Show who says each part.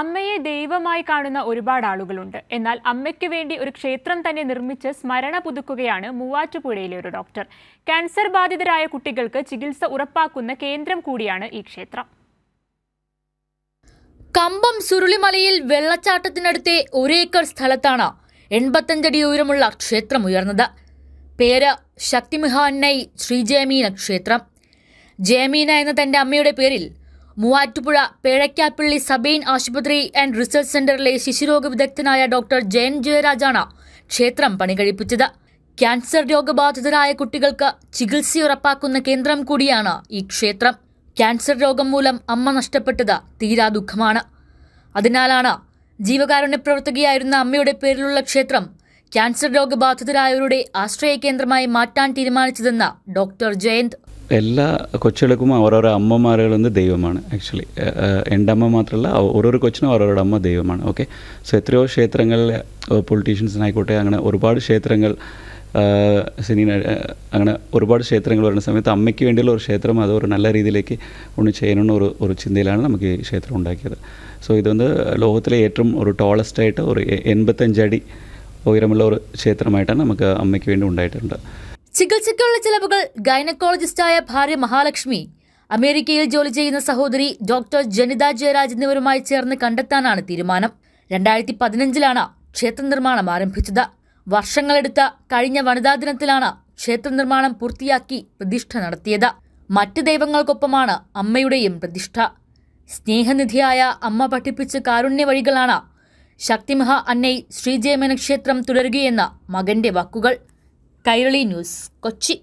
Speaker 1: അമ്മയെ ദൈവമായി കാണുന്ന ഒരുപാട് ആളുകളുണ്ട് എന്നാൽ അമ്മയ്ക്ക് വേണ്ടി ഒരു ക്ഷേത്രം തന്നെ നിർമ്മിച്ച് സ്മരണ പുതുക്കുകയാണ് മൂവാറ്റുപുഴയിലെ ഒരു ഡോക്ടർ ക്യാൻസർ ബാധിതരായ കുട്ടികൾക്ക് ചികിത്സ ഉറപ്പാക്കുന്ന കേന്ദ്രം കൂടിയാണ് ഈ ക്ഷേത്രം
Speaker 2: കമ്പം സുരുളിമലയിൽ വെള്ളച്ചാട്ടത്തിനടുത്തെ ഒരേക്കർ സ്ഥലത്താണ് എൺപത്തഞ്ചടി ഉയരമുള്ള ക്ഷേത്രം ഉയർന്നത് പേര് ശക്തിമിഹാന്നൈ ശ്രീജയമീന ക്ഷേത്രം ജയമീന എന്ന തന്റെ അമ്മയുടെ പേരിൽ മൂവാറ്റുപുഴ പേഴയ്ക്കാപ്പള്ളി സബൈൻ ആശുപത്രി ആൻഡ് റിസർച്ച് സെന്ററിലെ ശിശുരോഗ വിദഗ്ധനായ ഡോക്ടർ ജയൻ ജയരാജാണ് ക്ഷേത്രം പണികഴിപ്പിച്ചത് ക്യാൻസർ രോഗബാധിതരായ കുട്ടികൾക്ക് ചികിത്സ ഉറപ്പാക്കുന്ന കേന്ദ്രം കൂടിയാണ് ഈ ക്ഷേത്രം ക്യാൻസർ രോഗം മൂലം അമ്മ നഷ്ടപ്പെട്ടത് തീരാ ദുഃഖമാണ് അതിനാലാണ് ജീവകാരുണ്യ പ്രവർത്തകയായിരുന്ന അമ്മയുടെ പേരിലുള്ള ക്ഷേത്രം ക്യാൻസർ രോഗബാധിതരായവരുടെ ആശ്രയ കേന്ദ്രമായി മാറ്റാൻ തീരുമാനിച്ചതെന്ന് ഡോക്ടർ ജയന്ത്
Speaker 3: എല്ലാ കൊച്ചുകൾക്കും ഓരോരോ അമ്മമാരുകൾ ദൈവമാണ് ആക്ച്വലി എൻ്റെ അമ്മ മാത്രമല്ല ഓരോരോ കൊച്ചിനും ഓരോരോ അമ്മ ദൈവമാണ് ഓക്കെ സോ എത്രയോ ക്ഷേത്രങ്ങളിൽ പൊളിറ്റീഷ്യൻസിനായിക്കോട്ടെ അങ്ങനെ ഒരുപാട് ക്ഷേത്രങ്ങൾ സിനി അങ്ങനെ ഒരുപാട് ക്ഷേത്രങ്ങൾ വരുന്ന സമയത്ത് അമ്മയ്ക്ക് വേണ്ടിയുള്ള ഒരു ക്ഷേത്രം അത് ഒരു നല്ല രീതിയിലേക്ക് ഒന്ന് ചെയ്യണമെന്ന ഒരു ഒരു ചിന്തയിലാണ് നമുക്ക് ഈ ക്ഷേത്രം ഉണ്ടാക്കിയത് സോ ഇത് ലോകത്തിലെ ഏറ്റവും ഒരു ടോളസ്റ്റ് ആയിട്ട് ഒരു എൺപത്തഞ്ചടി ഉയരമുള്ള ഒരു ക്ഷേത്രമായിട്ടാണ് നമുക്ക് അമ്മയ്ക്ക് വേണ്ടി ഉണ്ടായിട്ടുണ്ട്
Speaker 2: ചികിത്സയ്ക്കുള്ള ചെലവുകൾ ഗൈനക്കോളജിസ്റ്റായ ഭാര്യ മഹാലക്ഷ്മി അമേരിക്കയിൽ ജോലി ചെയ്യുന്ന സഹോദരി ഡോക്ടർ ജനിത ജയരാജ് എന്നിവരുമായി ചേർന്ന് കണ്ടെത്താനാണ് തീരുമാനം രണ്ടായിരത്തി പതിനഞ്ചിലാണ് നിർമ്മാണം ആരംഭിച്ചത് വർഷങ്ങളെടുത്ത കഴിഞ്ഞ വനിതാ ദിനത്തിലാണ് ക്ഷേത്ര നിർമ്മാണം പൂർത്തിയാക്കി പ്രതിഷ്ഠ നടത്തിയത് മറ്റ് ദൈവങ്ങൾക്കൊപ്പമാണ് അമ്മയുടെയും പ്രതിഷ്ഠ സ്നേഹനിധിയായ അമ്മ പഠിപ്പിച്ച കാരുണ്യ വഴികളാണ് ശക്തിമഹ അന്നൈ ശ്രീജയമന ക്ഷേത്രം തുടരുകയെന്ന മകന്റെ വാക്കുകൾ കൈരളി ന്യൂസ് കൊച്ചി